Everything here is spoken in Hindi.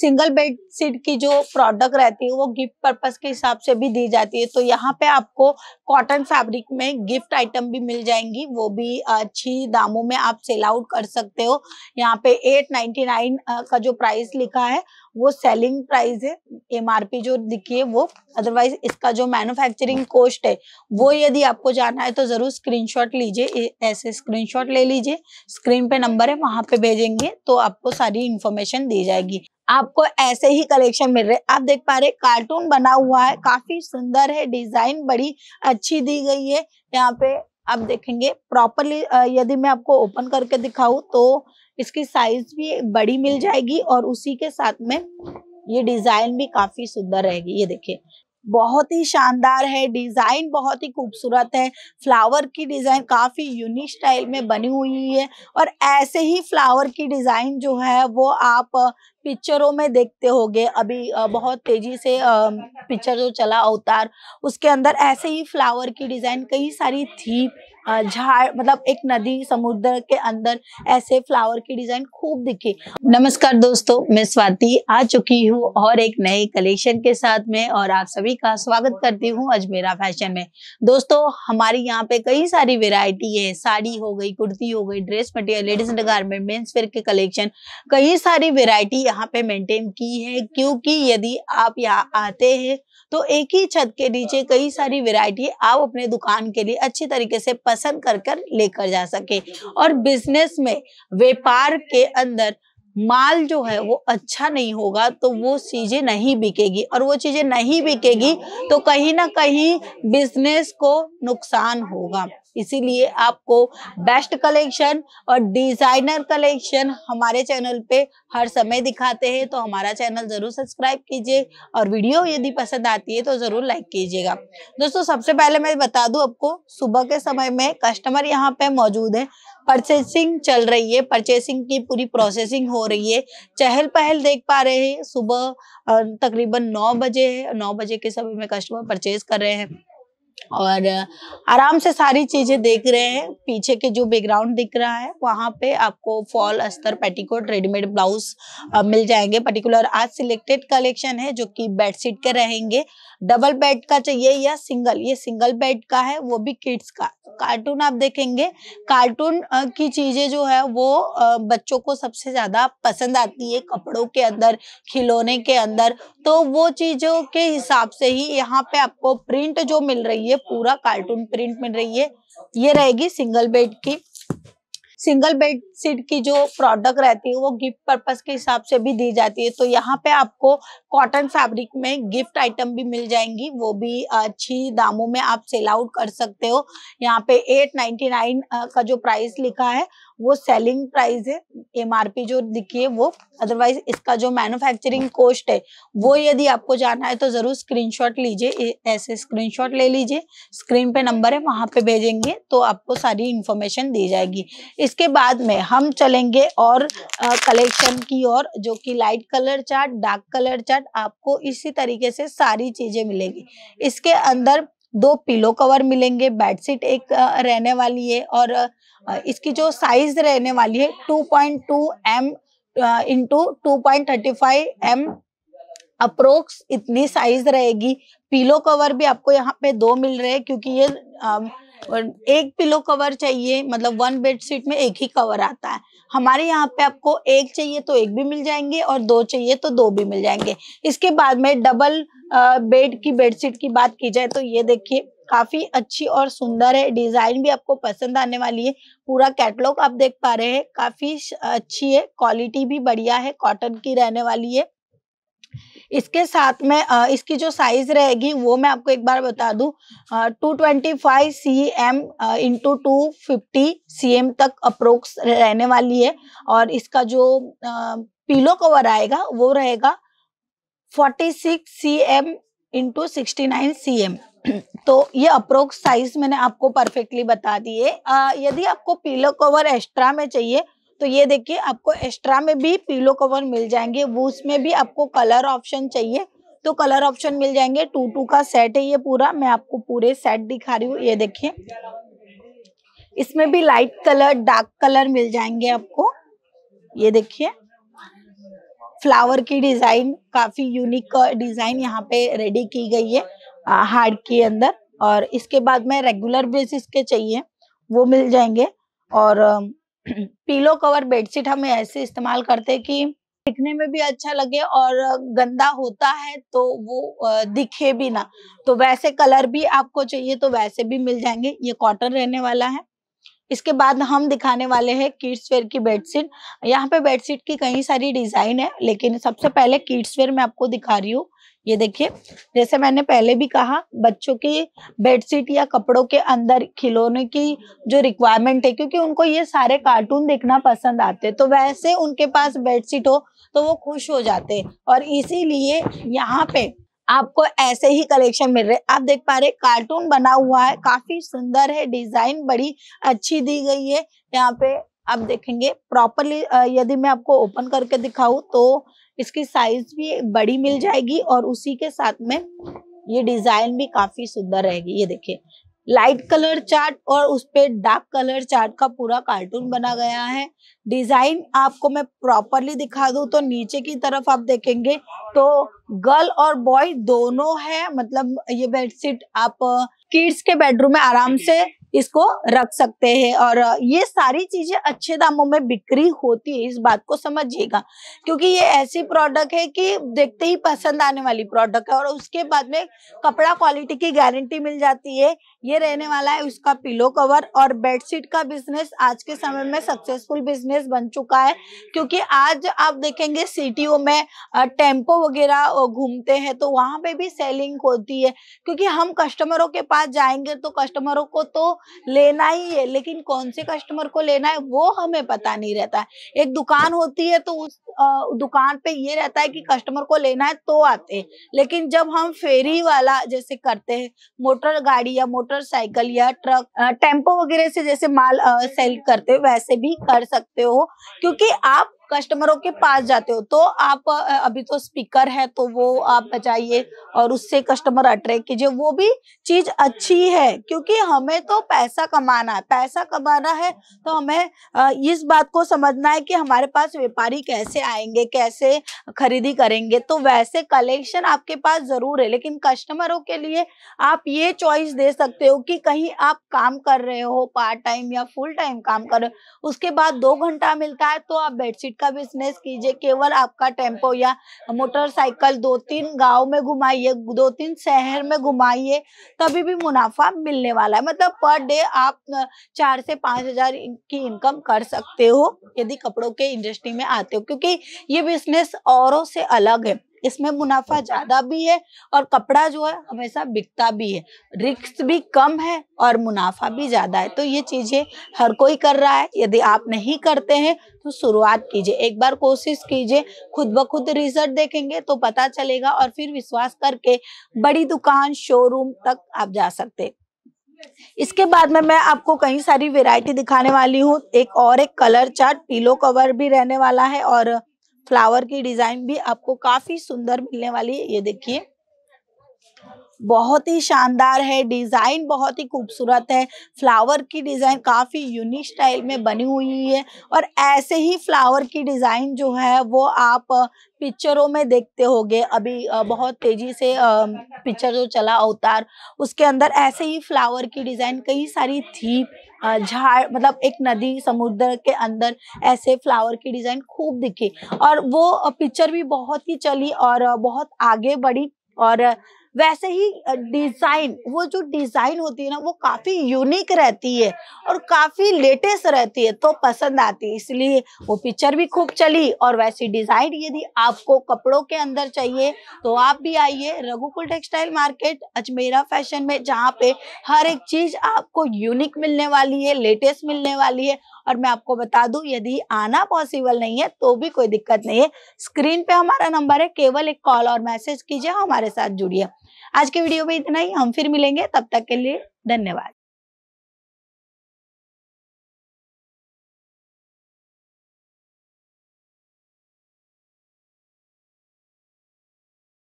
सिंगल बेड सीट की जो प्रोडक्ट रहती है वो गिफ्ट पर्पस के हिसाब से भी दी जाती है तो यहाँ पे आपको कॉटन फैब्रिक में गिफ्ट आइटम भी मिल जाएंगी वो भी अच्छी दामों में आप सेल आउट कर सकते हो यहाँ पे एट नाइनटी नाइन का जो प्राइस लिखा है वो सेलिंग प्राइस है एमआरपी जो दिखिए है वो अदरवाइज इसका जो मैन्युफैक्चरिंग कॉस्ट है वो यदि आपको जाना है तो जरूर शॉट लीजिए ऐसे शॉट ले लीजिए स्क्रीन पे नंबर है वहां पे भेजेंगे तो आपको सारी इन्फॉर्मेशन दी जाएगी आपको ऐसे ही कलेक्शन मिल रहे आप देख पा रहे कार्टून बना हुआ है काफी सुंदर है डिजाइन बड़ी अच्छी दी गई है यहाँ पे आप देखेंगे प्रॉपरली यदि मैं आपको ओपन करके दिखाऊं तो इसकी साइज भी बड़ी मिल जाएगी और उसी के साथ में ये डिजाइन भी काफी सुंदर रहेगी ये देखिए बहुत ही शानदार है डिजाइन बहुत ही खूबसूरत है फ्लावर की डिजाइन काफी यूनिक स्टाइल में बनी हुई है और ऐसे ही फ्लावर की डिजाइन जो है वो आप पिक्चरों में देखते होंगे अभी बहुत तेजी से पिक्चर जो चला अवतार उसके अंदर ऐसे ही फ्लावर की डिजाइन कई सारी थी झाड़ मतलब एक नदी समुद्र के अंदर ऐसे फ्लावर की डिजाइन खूब दिखी नमस्कार दोस्तों मैं स्वाति आ चुकी हूँ और एक नए कलेक्शन के साथ में और आप सभी का स्वागत करती हूँ अजमेरा फैशन में दोस्तों हमारी यहाँ पे कई सारी वेरायटी है साड़ी हो गई कुर्ती हो गई dress material ladies garment men's wear के कलेक्शन कई सारी वेरायटी यहाँ पे मेंटेन की है क्योंकि यदि आप यहाँ आते हैं तो एक ही छत के नीचे कई सारी वैरायटी आप अपने दुकान के लिए अच्छी तरीके से पसंद कर कर लेकर जा सके और बिजनेस में व्यापार के अंदर माल जो है वो अच्छा नहीं होगा तो वो चीजें नहीं बिकेगी और वो चीजें नहीं बिकेगी तो कहीं ना कहीं बिजनेस को नुकसान होगा इसीलिए आपको बेस्ट कलेक्शन और डिजाइनर कलेक्शन हमारे चैनल पे हर समय दिखाते हैं तो हमारा चैनल जरूर सब्सक्राइब कीजिए और वीडियो यदि पसंद आती है तो जरूर लाइक कीजिएगा दोस्तों सबसे पहले मैं बता दूं आपको सुबह के समय में कस्टमर यहाँ पे मौजूद है परचेसिंग चल रही है परचेसिंग की पूरी प्रोसेसिंग हो रही है चहल पहल देख पा रहे हैं सुबह तकरीबन नौ बजे है नौ बजे के समय में कस्टमर परचेज कर रहे हैं और आराम से सारी चीजें देख रहे हैं पीछे के जो बैकग्राउंड दिख रहा है वहां पे आपको फॉल अस्तर पेटीकोट रेडीमेड ब्लाउज मिल जाएंगे पर्टिकुलर आज सिलेक्टेड कलेक्शन है जो कि बेडशीट के रहेंगे डबल बेड का चाहिए या सिंगल ये सिंगल बेड का है वो भी किड्स का कार्टून आप देखेंगे कार्टून की चीजें जो है वो बच्चों को सबसे ज्यादा पसंद आती है कपड़ों के अंदर खिलौने के अंदर तो वो चीजों के हिसाब से ही यहाँ पे आपको प्रिंट जो मिल रही है है पूरा कार्टून प्रिंट मिल रही है ये रहेगी सिंगल बेड की सिंगल बेड सीट की जो प्रोडक्ट रहती है वो गिफ्ट पर्पज के हिसाब से भी दी जाती है तो यहाँ पे आपको कॉटन फैब्रिक में गिफ्ट आइटम भी मिल जाएंगी वो भी अच्छी दामों में आप सेल आउट कर सकते हो यहाँ पे एट नाइनटी नाइन का जो प्राइस लिखा है वो सेलिंग प्राइस है एमआरपी जो दिखी है वो अदरवाइज इसका जो मैन्युफैक्चरिंग कॉस्ट है वो यदि आपको जाना है तो जरूर स्क्रीनशॉट लीजिए ऐसे स्क्रीनशॉट ले लीजिए स्क्रीन पे नंबर है वहां पे भेजेंगे तो आपको सारी इंफॉर्मेशन दी जाएगी इसके बाद में हम चलेंगे और कलेक्शन की ओर जो कि light colour chart dark colour chart आपको इसी तरीके से सारी चीजें मिलेगी इसके अंदर दो पिलो कवर मिलेंगे बेडशीट एक रहने वाली है और इसकी जो साइज रहने वाली है 2.2 point two m into two point thirty five m approx इतनी साइज रहेगी पिलो कवर भी आपको यहाँ पे दो मिल रहे हैं क्योंकि ये आ, और एक पिलो कवर चाहिए मतलब वन बेडशीट में एक ही कवर आता है हमारे यहाँ पे आपको एक चाहिए तो एक भी मिल जाएंगे और दो चाहिए तो दो भी मिल जाएंगे इसके बाद में डबल बेड की बेडशीट की बात की जाए तो ये देखिए काफी अच्छी और सुंदर है डिजाइन भी आपको पसंद आने वाली है पूरा कैटलॉग आप देख पा रहे हैं काफी अच्छी है क्वालिटी भी बढ़िया है कॉटन की रहने वाली है इसके साथ में इसकी जो साइज रहेगी वो मैं आपको एक बार बता दू two twenty five c m into two fifty c m तक अप्रोक्स रहने वाली है और इसका जो पीलो कवर आएगा वो रहेगा forty six c m into sixty nine c m तो ये अप्रोक्स साइज मैंने आपको परफेक्टली बता दी है यदि आपको पीलो कवर एक्स्ट्रा में चाहिए तो ये देखिए आपको एक्स्ट्रा में भी पीलो कवर मिल जाएंगे वो उसमें भी आपको कलर ऑप्शन चाहिए तो कलर ऑप्शन मिल जाएंगे टू टू का सेट है ये पूरा मैं आपको पूरे सेट दिखा रही हूँ ये देखिए इसमें भी लाइट कलर डार्क कलर मिल जाएंगे आपको ये देखिए फ्लावर की डिजाइन काफी यूनिक डिजाइन यहाँ पे रेडी की गई है हार्ड के अंदर और इसके बाद में रेगुलर बेसिस के चाहिए वो मिल जाएंगे और पीलो कवर बेडशीट हम ऐसे इस्तेमाल करते कि दिखने में भी अच्छा लगे और गंदा होता है तो वो दिखे भी ना तो वैसे कलर भी आपको चाहिए तो वैसे भी मिल जाएंगे ये कॉटन रहने वाला है इसके बाद हम दिखाने वाले हैं किड्स वेयर की बेडशीट यहाँ पे बेडशीट की कई सारी डिजाइन है लेकिन सबसे पहले किड्स वेयर में आपको दिखा रही हूँ ये देखिए जैसे मैंने पहले भी कहा बच्चों की बेडशीट या कपड़ों के अंदर खिलौने की जो रिक्वायरमेंट है क्योंकि उनको ये सारे कार्टून देखना पसंद आते तो वैसे उनके पास बेडशीट हो तो वो खुश हो जाते और इसीलिए यहाँ पे आपको ऐसे ही कलेक्शन मिल रहे आप देख पा रहे कार्टून बना हुआ है काफी सुंदर है डिजाइन बड़ी अच्छी दी गई है यहाँ पे आप देखेंगे प्रॉपरली यदि मैं आपको ओपन करके दिखाऊं तो इसकी साइज भी बड़ी मिल जाएगी और उसी के साथ में ये डिजाइन भी काफी सुंदर रहेगी ये देखिए लाइट कलर चार्ट और उस पर डार्क कलर चार्ट का पूरा कार्टून बना गया है डिजाइन आपको मैं प्रॉपरली दिखा दूं तो नीचे की तरफ आप देखेंगे तो गर्ल और बॉय दोनों है मतलब ये बेडशीट आप किड्स के बेडरूम में आराम से इसको रख सकते हैं और ये सारी चीजें अच्छे दामों में बिक्री होती है इस बात को समझिएगा क्योंकि ये ऐसी प्रोडक्ट है कि देखते ही पसंद आने वाली प्रोडक्ट है और उसके बाद में कपड़ा क्वालिटी की गारंटी मिल जाती है ये रहने वाला है उसका पिलो कवर और बेडशीट का बिजनेस आज के समय में सक्सेसफुल बिजनेस बन चुका है क्योंकि आज आप देखेंगे सिटियों में टेम्पो वगैरह घूमते हैं तो वहां पे भी सेलिंग होती है क्योंकि हम कस्टमरों के पास जाएंगे तो कस्टमरों को तो लेना ही है लेकिन कौन से कस्टमर को लेना है वो हमें पता नहीं रहता है एक दुकान होती है तो उस दुकान पे ये रहता है कि कस्टमर को लेना है तो आते हैं लेकिन जब हम फेरी वाला जैसे करते हैं मोटर गाड़ी या मोटरसाइकिल या ट्रक टेम्पो वगैरह से जैसे माल सेल करते हो वैसे भी कर सकते हो क्योंकि आप कस्टमरों के पास जाते हो तो आप अभी तो स्पीकर है तो वो आप बजाइए और उससे कस्टमर अट्रैक्ट कीजिए वो भी चीज अच्छी है क्योंकि हमें तो पैसा कमाना है पैसा कमाना है तो हमें इस बात को समझना है कि हमारे पास व्यापारी कैसे आएंगे कैसे खरीदी करेंगे तो वैसे कलेक्शन आपके पास जरूर है लेकिन कस्टमरों के लिए आप ये चॉइस दे सकते हो कि कहीं आप काम कर रहे हो पार्ट टाइम या फुल टाइम काम कर रहे हो उसके बाद दो घंटा मिलता है तो आप बेडशीट बाइक का बिजनेस कीजिए केवल आपका टेम्पो या मोटरसाइकिल दो तीन गांव में घुमाइए दो तीन शहर में घुमाइए तभी भी मुनाफा मिलने वाला है मतलब पर डे आप चार से पाँच हजार की इनकम कर सकते हो यदि कपड़ों के इंडस्ट्री में आते हो क्योंकि ये बिजनेस औरों से अलग है इसमें मुनाफा ज्यादा भी है और कपड़ा जो है हमेशा बिकता भी है रिस्क भी कम है और मुनाफा भी ज्यादा है तो ये चीजें हर कोई कर रहा है यदि आप नहीं करते हैं तो शुरुआत कीजिए एक बार कोशिश कीजिए खुद ब खुद रिजल्ट देखेंगे तो पता चलेगा और फिर विश्वास करके बड़ी दुकान शोरूम तक आप जा सकते इसके बाद में मैं आपको कई सारी वेरायटी दिखाने वाली हूँ एक और एक कलर चार्ट पीलो कवर भी रहने वाला है और फ्लावर की डिजाइन भी आपको काफी सुंदर मिलने वाली है ये देखिए बहुत ही शानदार है डिज़ाइन बहुत ही खूबसूरत है फ्लावर की डिज़ाइन काफ़ी यूनिक स्टाइल में बनी हुई है और ऐसे ही फ्लावर की डिज़ाइन जो है वो आप पिक्चरों में देखते होंगे अभी बहुत तेज़ी से पिक्चर जो चला अवतार उसके अंदर ऐसे ही फ्लावर की डिज़ाइन कई सारी थी झाड़ मतलब एक नदी समुद्र के अंदर ऐसे फ्लावर की डिज़ाइन खूब दिखी और वो पिक्चर भी बहुत ही चली और बहुत आगे बढ़ी और वैसे ही डिजाइन वो जो डिजाइन होती है ना वो काफी यूनिक रहती है और काफी लेटेस्ट रहती है तो पसंद आती है इसलिए वो पिक्चर भी खूब चली और वैसी डिजाइन यदि आपको कपड़ों के अंदर चाहिए तो आप भी आइए Raghukul textile market Ajmera fashion में जहाँ पे हर एक चीज आपको यूनिक मिलने वाली है लेटेस्ट मिलने वाली है और मैं आपको बता दूं यदि आना पॉसिबल नहीं है तो भी कोई दिक्कत नहीं है स्क्रीन पे हमारा नंबर है केवल एक कॉल और मैसेज कीजिए हमारे साथ जुड़िए आज के वीडियो में इतना ही हम फिर मिलेंगे तब तक के लिए धन्यवाद